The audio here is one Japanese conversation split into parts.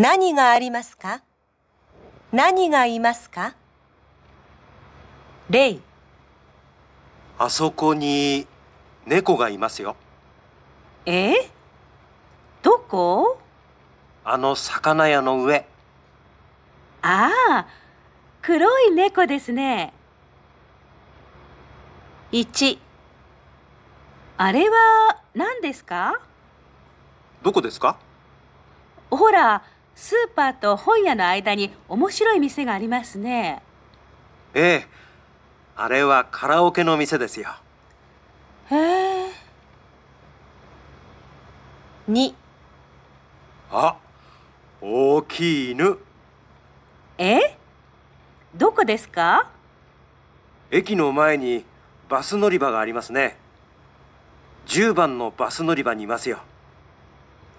何がありますか何がいますかレイあそこに猫がいますよえどこあの魚屋の上ああ黒い猫ですね1あれは何ですかどこですかほらスーパーと本屋の間に面白い店がありますねええあれはカラオケの店ですよへえ二。あ大きい犬えどこですか駅の前にバス乗り場がありますね10番のバス乗り場にいますよ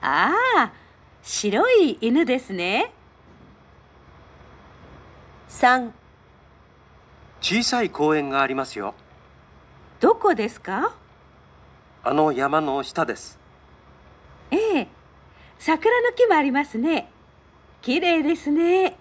ああ白い犬ですね。3小さい公園がありますよ。どこですかあの山の下です。ええ、桜の木もありますね。綺麗ですね。